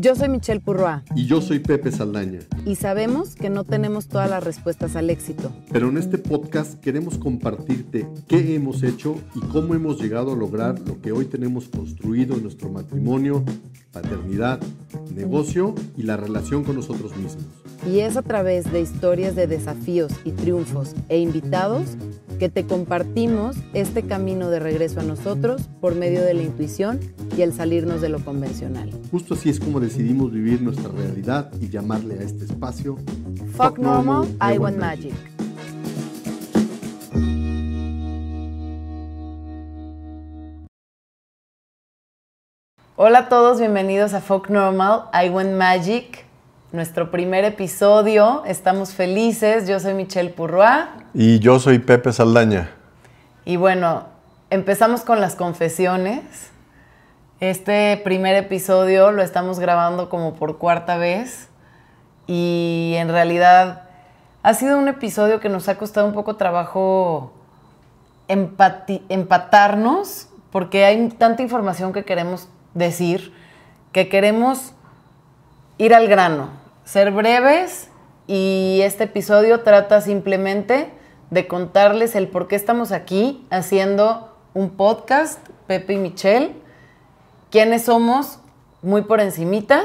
Yo soy Michelle Purroa. Y yo soy Pepe Saldaña. Y sabemos que no tenemos todas las respuestas al éxito. Pero en este podcast queremos compartirte qué hemos hecho y cómo hemos llegado a lograr lo que hoy tenemos construido en nuestro matrimonio, paternidad, negocio y la relación con nosotros mismos. Y es a través de historias de desafíos y triunfos e invitados que te compartimos este camino de regreso a nosotros por medio de la intuición y el salirnos de lo convencional. Justo así es como decidimos vivir nuestra realidad y llamarle a este espacio Fuck, normal, I Want Magic. Hola a todos, bienvenidos a Folk Normal, I went Magic nuestro primer episodio. Estamos felices. Yo soy Michelle Purroa. Y yo soy Pepe Saldaña. Y bueno, empezamos con las confesiones. Este primer episodio lo estamos grabando como por cuarta vez. Y en realidad ha sido un episodio que nos ha costado un poco trabajo empatarnos porque hay tanta información que queremos decir que queremos ir al grano ser breves y este episodio trata simplemente de contarles el por qué estamos aquí haciendo un podcast, Pepe y Michelle, quiénes somos muy por encimita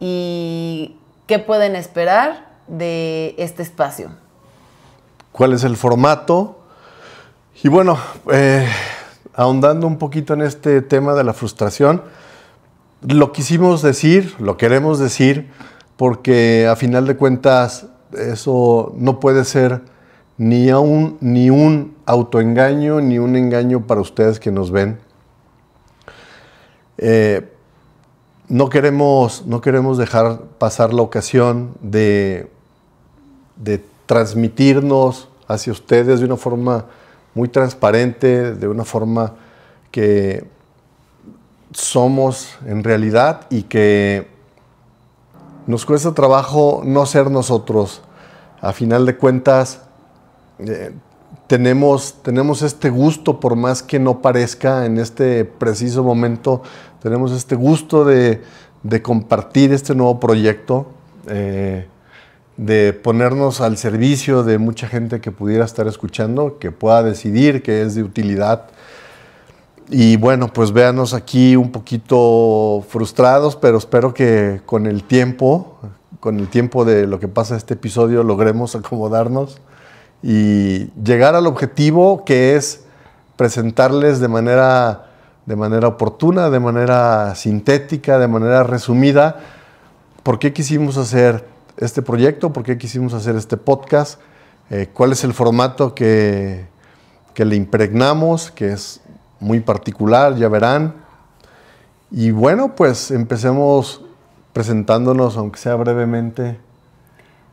y qué pueden esperar de este espacio. ¿Cuál es el formato? Y bueno, eh, ahondando un poquito en este tema de la frustración, lo quisimos decir, lo queremos decir, porque a final de cuentas eso no puede ser ni un, ni un autoengaño ni un engaño para ustedes que nos ven. Eh, no, queremos, no queremos dejar pasar la ocasión de, de transmitirnos hacia ustedes de una forma muy transparente, de una forma que somos en realidad y que nos cuesta trabajo no ser nosotros. A final de cuentas, eh, tenemos, este gusto, por más que no parezca en este preciso momento, tenemos este gusto de, compartir este nuevo proyecto, eh, de ponernos al servicio de mucha gente que pudiera estar escuchando, que pueda decidir que es de utilidad y bueno, pues véanos aquí un poquito frustrados, pero espero que con el tiempo, con el tiempo de lo que pasa este episodio, logremos acomodarnos y llegar al objetivo que es presentarles de manera, de manera oportuna, de manera sintética, de manera resumida, por qué quisimos hacer este proyecto, por qué quisimos hacer este podcast, eh, cuál es el formato que, que le impregnamos, que es muy particular, ya verán. Y bueno, pues empecemos presentándonos, aunque sea brevemente.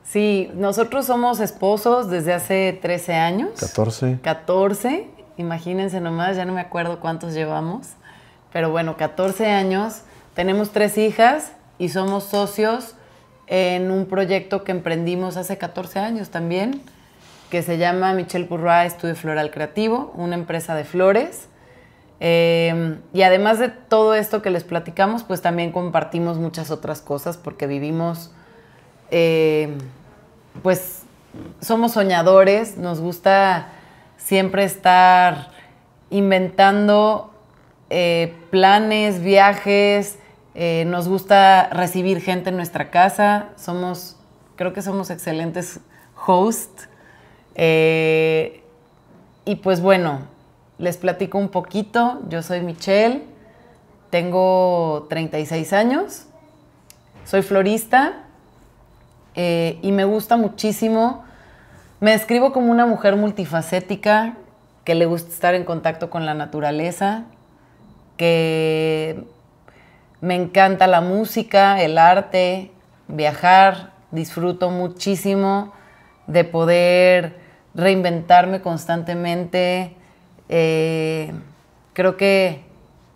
Sí, nosotros somos esposos desde hace 13 años. 14. 14, imagínense nomás, ya no me acuerdo cuántos llevamos, pero bueno, 14 años, tenemos tres hijas y somos socios en un proyecto que emprendimos hace 14 años también, que se llama Michelle burra Estudio Floral Creativo, una empresa de flores Em, y además de todo esto que les platicamos, pues también compartimos muchas otras cosas porque vivimos, em, pues somos soñadores, nos gusta siempre estar inventando eh, planes, viajes, eh, nos gusta recibir gente en nuestra casa, somos, creo que somos excelentes hosts. Eh, y pues bueno, les platico un poquito. Yo soy Michelle, tengo 36 años, soy florista eh, y me gusta muchísimo. Me describo como una mujer multifacética que le gusta estar en contacto con la naturaleza, que me encanta la música, el arte, viajar, disfruto muchísimo de poder reinventarme constantemente, eh, creo que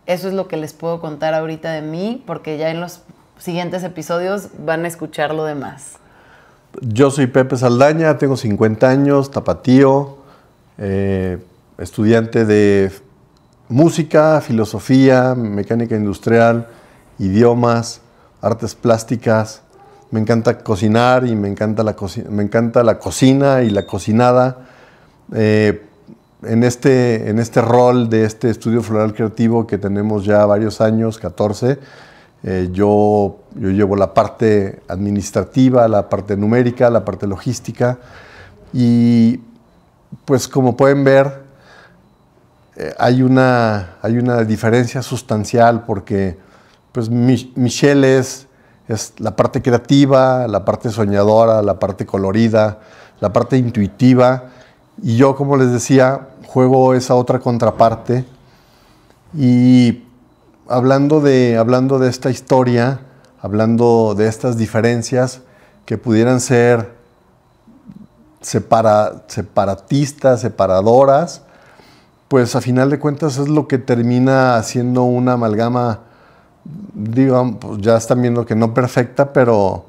eso es lo que les puedo contar ahorita de mí, porque ya en los siguientes episodios van a escuchar lo demás. Yo soy Pepe Saldaña, tengo 50 años, tapatío, eh, estudiante de música, filosofía, mecánica industrial, idiomas, artes plásticas. Me encanta cocinar y me encanta la, me encanta la cocina y la cocinada. Eh, en este, en este rol de este estudio floral creativo que tenemos ya varios años, 14, eh, yo, yo llevo la parte administrativa, la parte numérica, la parte logística y pues como pueden ver eh, hay, una, hay una diferencia sustancial porque pues Michelle es, es la parte creativa, la parte soñadora, la parte colorida, la parte intuitiva y yo como les decía juego esa otra contraparte. Y hablando de, hablando de esta historia, hablando de estas diferencias que pudieran ser separatistas, separadoras, pues a final de cuentas es lo que termina haciendo una amalgama, digamos, pues ya están viendo que no perfecta, pero,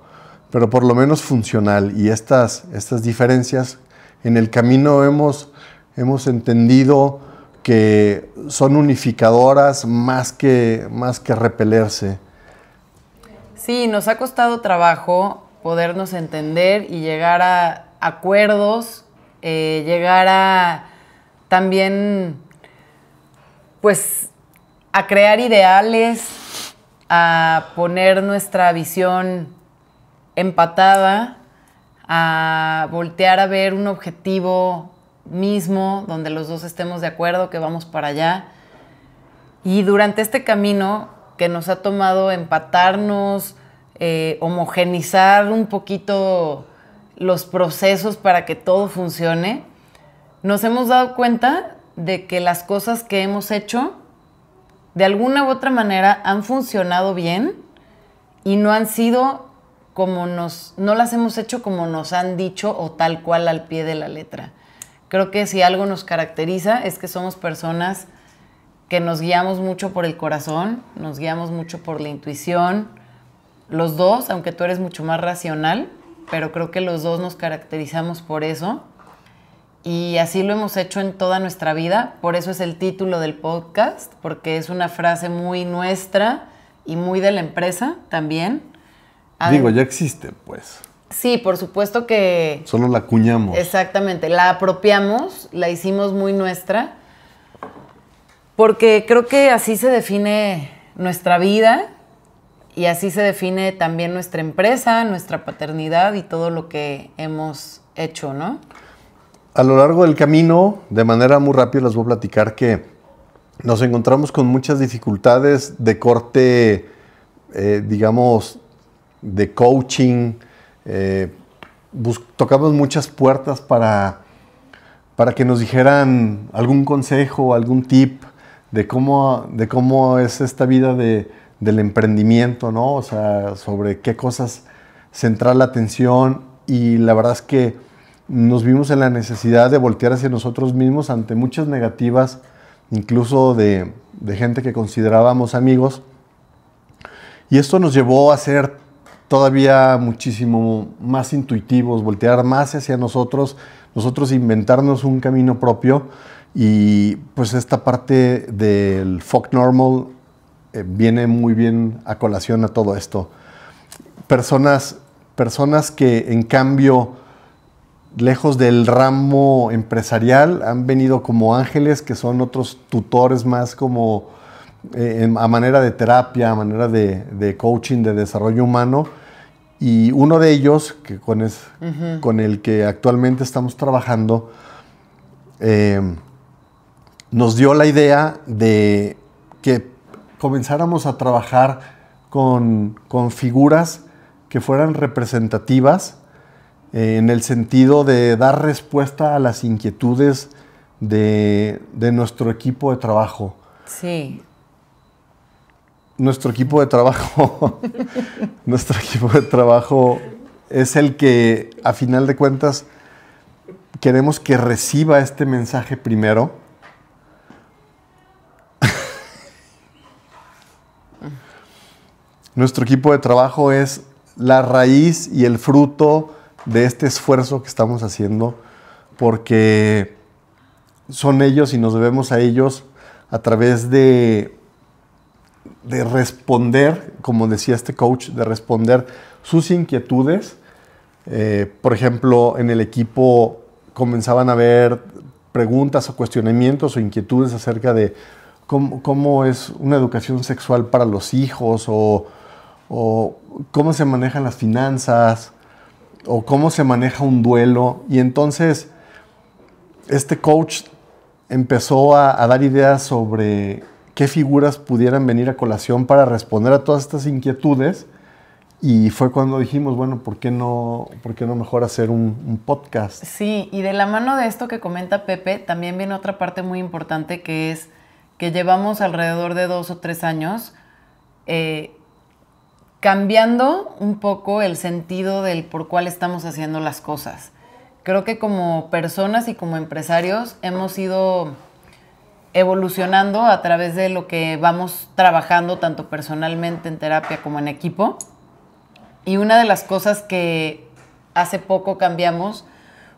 pero por lo menos funcional. Y estas, estas diferencias en el camino hemos hemos entendido que son unificadoras más que, más que repelerse. Sí, nos ha costado trabajo podernos entender y llegar a acuerdos, eh, llegar a también, pues, a crear ideales, a poner nuestra visión empatada, a voltear a ver un objetivo mismo, donde los dos estemos de acuerdo, que vamos para allá. Y durante este camino que nos ha tomado empatarnos, eh, homogenizar un poquito los procesos para que todo funcione, nos hemos dado cuenta de que las cosas que hemos hecho de alguna u otra manera han funcionado bien y no han sido como nos, no las hemos hecho como nos han dicho o tal cual al pie de la letra. Creo que si algo nos caracteriza es que somos personas que nos guiamos mucho por el corazón, nos guiamos mucho por la intuición. Los dos, aunque tú eres mucho más racional, pero creo que los dos nos caracterizamos por eso. Y así lo hemos hecho en toda nuestra vida. Por eso es el título del podcast, porque es una frase muy nuestra y muy de la empresa también. Digo, ya existe, pues. Sí, por supuesto que... Solo la acuñamos. Exactamente, la apropiamos, la hicimos muy nuestra, porque creo que así se define nuestra vida y así se define también nuestra empresa, nuestra paternidad y todo lo que hemos hecho, ¿no? A lo largo del camino, de manera muy rápida, les voy a platicar que nos encontramos con muchas dificultades de corte, eh, digamos, de coaching, eh, tocamos muchas puertas para, para que nos dijeran algún consejo, algún tip de cómo, de cómo es esta vida de, del emprendimiento, ¿no? O sea, sobre qué cosas centrar la atención y la verdad es que nos vimos en la necesidad de voltear hacia nosotros mismos ante muchas negativas, incluso de, de gente que considerábamos amigos. Y esto nos llevó a hacer todavía muchísimo más intuitivos, voltear más hacia nosotros, nosotros inventarnos un camino propio y pues esta parte del folk normal eh, viene muy bien a colación a todo esto. Personas, personas que en cambio lejos del ramo empresarial, han venido como ángeles, que son otros tutores más como eh, a manera de terapia, a manera de coaching, de desarrollo humano, y uno de ellos, que con, es, con el que actualmente estamos trabajando, em, nos dio la idea de que comenzáramos a trabajar con, figuras que fueran representativas eh, en el sentido de dar respuesta a las inquietudes de, de nuestro equipo de trabajo. Sí nuestro equipo de trabajo, nuestro equipo de trabajo es el que, a final de cuentas, queremos que reciba este mensaje primero. nuestro equipo de trabajo es la raíz y el fruto de este esfuerzo que estamos haciendo, porque son ellos y nos debemos a ellos a través de de responder, como decía este coach, de responder sus inquietudes. Eh, por ejemplo, en el equipo comenzaban a haber preguntas o cuestionamientos o inquietudes acerca de cómo, es una educación sexual para los hijos o, cómo se manejan las finanzas o cómo se maneja un duelo. Y entonces este coach empezó a dar ideas sobre qué figuras pudieran venir a colación para responder a todas estas inquietudes. Y fue cuando dijimos, bueno, ¿por qué no, por qué no mejor hacer un, podcast? Sí, y de la mano de esto que comenta Pepe, también viene otra parte muy importante que es que llevamos alrededor de dos o tres años eh, cambiando un poco el sentido del por cuál estamos haciendo las cosas. Creo que como personas y como empresarios hemos sido evolucionando a través de lo que vamos trabajando tanto personalmente en terapia como en equipo. Y una de las cosas que hace poco cambiamos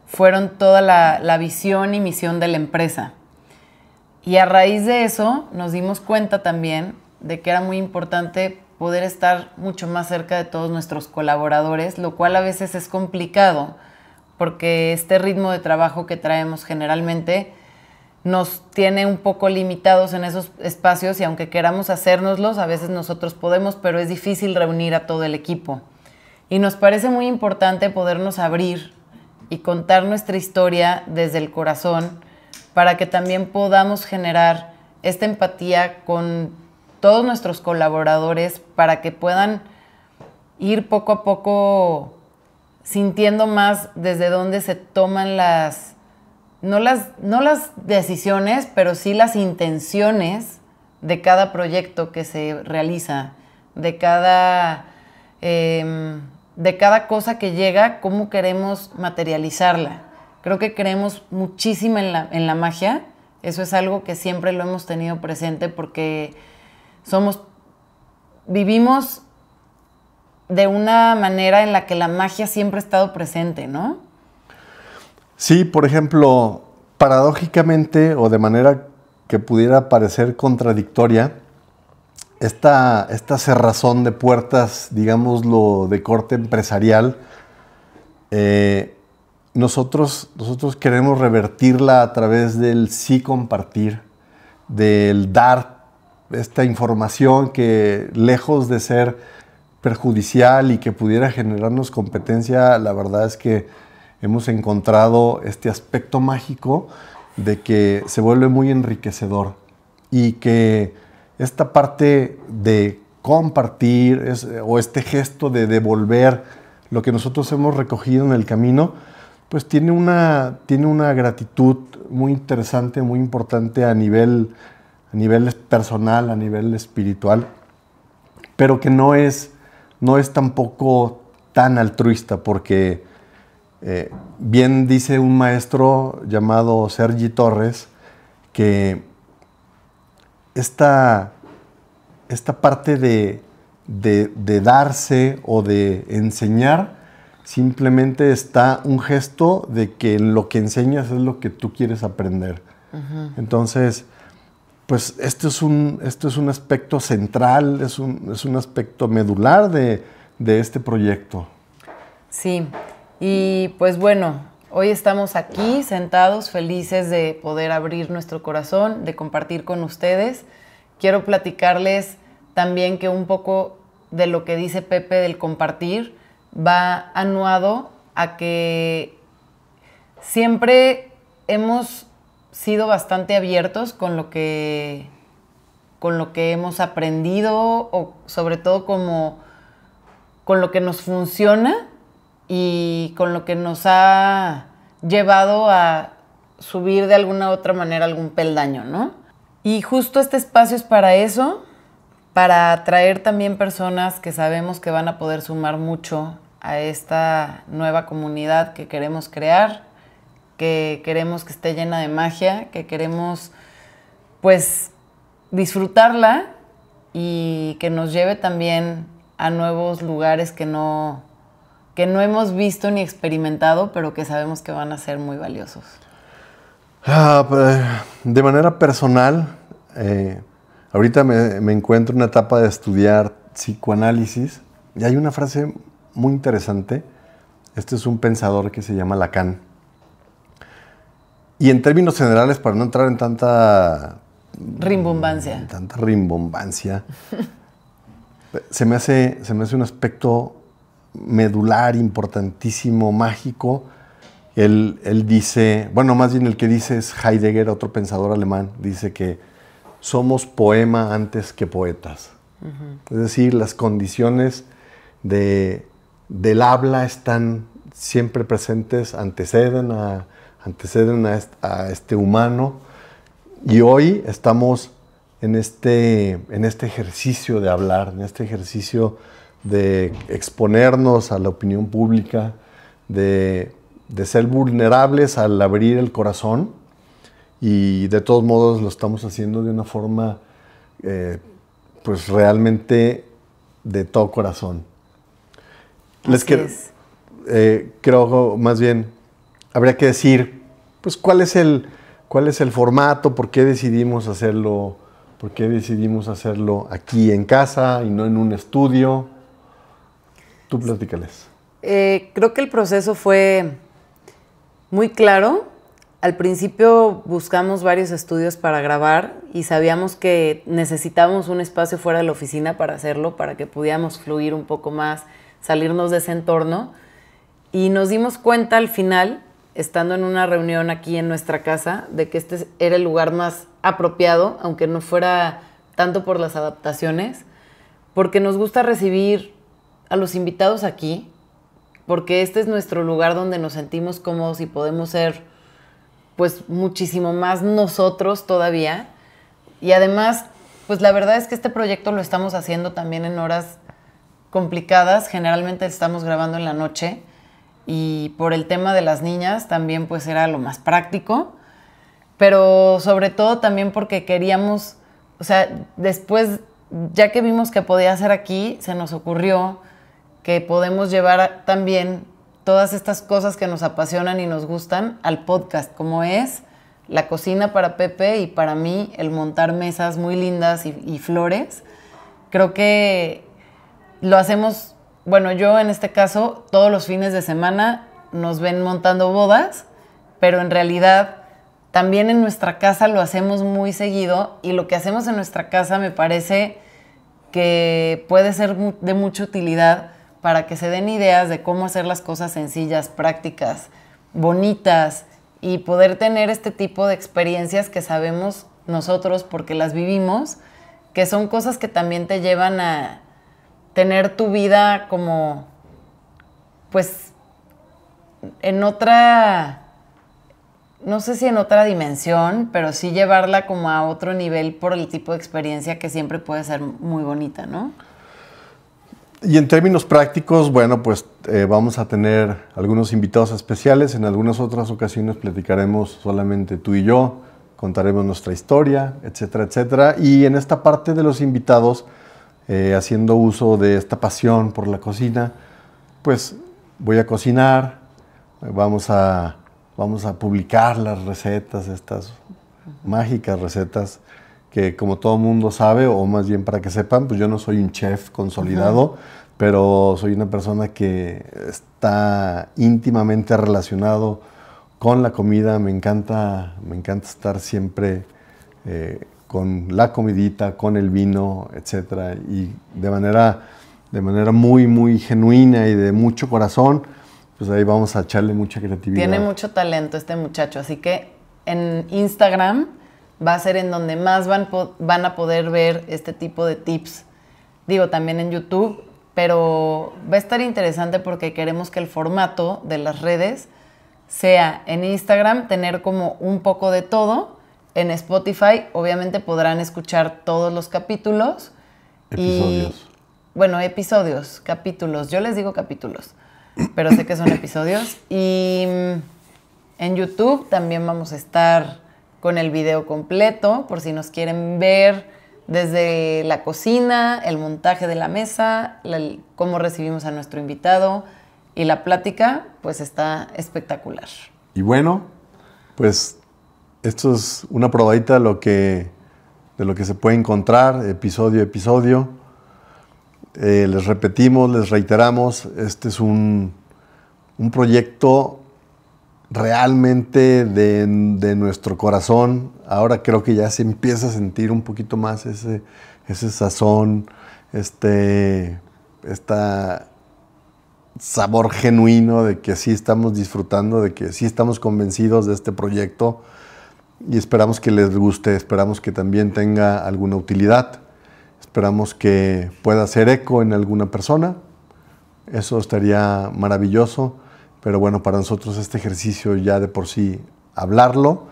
fueron toda la, visión y misión de la empresa. Y a raíz de eso nos dimos cuenta también de que era muy importante poder estar mucho más cerca de todos nuestros colaboradores, lo cual a veces es complicado porque este ritmo de trabajo que traemos generalmente nos tiene un poco limitados en esos espacios y aunque queramos hacérnoslos, a veces nosotros podemos, pero es difícil reunir a todo el equipo. Y nos parece muy importante podernos abrir y contar nuestra historia desde el corazón para que también podamos generar esta empatía con todos nuestros colaboradores para que puedan ir poco a poco sintiendo más desde dónde se toman las no las, decisiones, pero sí las intenciones de cada proyecto que se realiza, em, de cada, cosa que llega, cómo queremos materializarla. Creo que creemos muchísimo en la, en la magia, eso es algo que siempre lo hemos tenido presente porque somos, vivimos de una manera en la que la magia siempre ha estado presente, ¿no? Sí, por ejemplo, paradójicamente o de manera que pudiera parecer contradictoria, esta, cerrazón de puertas, digámoslo, de corte empresarial, eh, nosotros, nosotros queremos revertirla a través del sí compartir, del dar esta información que lejos de ser perjudicial y que pudiera generarnos competencia, la verdad es que hemos encontrado este aspecto mágico de que se vuelve muy enriquecedor y que esta parte de compartir o este gesto de devolver lo que nosotros hemos recogido en el camino, pues tiene una, tiene una gratitud muy interesante, muy importante a nivel, a personal, a nivel espiritual, pero que no es, no es tampoco tan altruista porque eh, bien dice un maestro llamado Sergi Torres que esta, esta parte de, darse o de enseñar simplemente está un gesto de que lo que enseñas es lo que tú quieres aprender. Entonces, pues esto es un, es un aspecto central, es un, aspecto medular de, de este proyecto. Sí, y pues bueno, hoy estamos aquí sentados felices de poder abrir nuestro corazón, de compartir con ustedes. Quiero platicarles también que un poco de lo que dice Pepe del compartir va anuado a que siempre hemos sido bastante abiertos con lo que con lo que hemos aprendido o sobre todo como con lo que nos funciona y con lo que nos ha llevado a subir de alguna u otra manera algún peldaño, ¿no? Y justo este espacio es para eso, para atraer también personas que sabemos que van a poder sumar mucho a esta nueva comunidad que queremos crear, que queremos que esté llena de magia, que queremos pues disfrutarla y que nos lleve también a nuevos lugares que no que no hemos visto ni experimentado, pero que sabemos que van a ser muy valiosos? Ah, pues, de manera personal, eh, ahorita me, encuentro en una etapa de estudiar psicoanálisis y hay una frase muy interesante. Este es un pensador que se llama Lacan. Y en términos generales, para no entrar en tanta... Rimbombancia. En tanta rimbombancia. se, me hace, se me hace un aspecto medular, importantísimo, mágico, él, dice, bueno, más bien el que dice es Heidegger, otro pensador alemán, dice que somos poema antes que poetas. Es decir, las condiciones de, del habla están siempre presentes, anteceden a, anteceden este, humano y hoy estamos en este, en este ejercicio de hablar, en este ejercicio de exponernos a la opinión pública, de, ser vulnerables al abrir el corazón y de todos modos lo estamos haciendo de una forma eh, pues realmente de todo corazón. Les quiero eh, creo más bien, habría que decir, pues cuál es el, cuál es el formato, por qué decidimos hacerlo, por qué decidimos hacerlo aquí en casa y no en un estudio. Tú eh, creo que el proceso fue muy claro. Al principio buscamos varios estudios para grabar y sabíamos que necesitábamos un espacio fuera de la oficina para hacerlo, para que pudiéramos fluir un poco más, salirnos de ese entorno. Y nos dimos cuenta al final, estando en una reunión aquí en nuestra casa, de que este era el lugar más apropiado, aunque no fuera tanto por las adaptaciones, porque nos gusta recibir a los invitados aquí, porque este es nuestro lugar donde nos sentimos cómodos y podemos ser pues muchísimo más nosotros todavía. Y además, pues la verdad es que este proyecto lo estamos haciendo también en horas complicadas, generalmente estamos grabando en la noche y por el tema de las niñas también pues era lo más práctico, pero sobre todo también porque queríamos, o sea, después, ya que vimos que podía hacer aquí, se nos ocurrió que podemos llevar también todas estas cosas que nos apasionan y nos gustan al podcast, como es la cocina para Pepe y para mí el montar mesas muy lindas y, flores. Creo que lo hacemos, bueno, yo en este caso, todos los fines de semana nos ven montando bodas, pero en realidad también en nuestra casa lo hacemos muy seguido y lo que hacemos en nuestra casa me parece que puede ser de mucha utilidad para que se den ideas de cómo hacer las cosas sencillas, prácticas, bonitas y poder tener este tipo de experiencias que sabemos nosotros porque las vivimos, que son cosas que también te llevan a tener tu vida como, pues, en otra, no sé si en otra dimensión, pero sí llevarla como a otro nivel por el tipo de experiencia que siempre puede ser muy bonita, ¿no? Y en términos prácticos, bueno, pues eh, vamos a tener algunos invitados especiales. En algunas otras ocasiones platicaremos solamente tú y yo, contaremos nuestra historia, etcétera, etcétera. Y en esta parte de los invitados, eh, haciendo uso de esta pasión por la cocina, pues voy a cocinar, vamos a, vamos a publicar las recetas, estas mágicas recetas que como todo mundo sabe, o más bien para que sepan, pues yo no soy un chef consolidado, pero soy una persona que está íntimamente relacionado con la comida. Me encanta, me encanta estar siempre eh, con la comidita, con el vino, etc. Y de manera, de manera muy, muy genuina y de mucho corazón, pues ahí vamos a echarle mucha creatividad. Tiene mucho talento este muchacho, así que en Instagram va a ser en donde más van, van a poder ver este tipo de tips. Digo, también en YouTube, pero va a estar interesante porque queremos que el formato de las redes sea en Instagram tener como un poco de todo. En Spotify obviamente podrán escuchar todos los capítulos. Episodios. bueno, episodios, capítulos. Yo les digo capítulos, pero sé que son episodios. Y en YouTube también vamos a estar con el video completo, por si nos quieren ver desde la cocina, el montaje de la mesa, cómo recibimos a nuestro invitado y la plática, pues está espectacular. Y bueno, pues esto es una probadita de lo que, de lo que se puede encontrar episodio a episodio. Eh, les repetimos, les reiteramos, este es un, un proyecto realmente de, nuestro corazón. Ahora creo que ya se empieza a sentir un poquito más ese, sazón, este esta sabor genuino de que sí estamos disfrutando, de que sí estamos convencidos de este proyecto y esperamos que les guste, esperamos que también tenga alguna utilidad, esperamos que pueda hacer eco en alguna persona. Eso estaría maravilloso pero bueno, para nosotros este ejercicio ya de por sí hablarlo,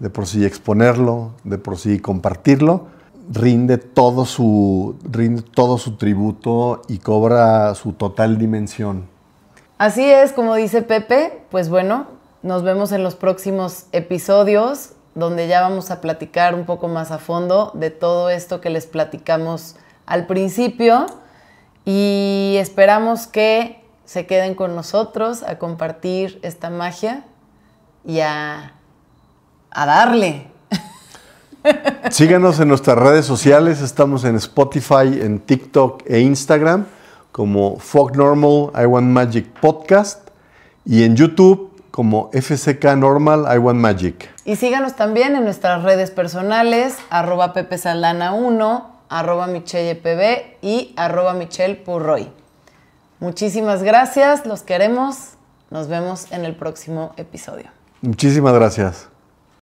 de por sí exponerlo, de por sí compartirlo, rinde todo su, rinde todo su tributo y cobra su total dimensión. Así es, como dice Pepe, pues bueno, nos vemos en los próximos episodios donde ya vamos a platicar un poco más a fondo de todo esto que les platicamos al principio y esperamos que se queden con nosotros a compartir esta magia y a, darle. Síganos en nuestras redes sociales, estamos en Spotify, en TikTok e Instagram como Fog Normal I Want Magic Podcast y en YouTube como FCK Normal I Want Magic. Y síganos también en nuestras redes personales, arroba saldana 1 arroba michelle pb y arroba michelle purroy. Muchísimas gracias, los queremos. Nos vemos en el próximo episodio. Muchísimas gracias.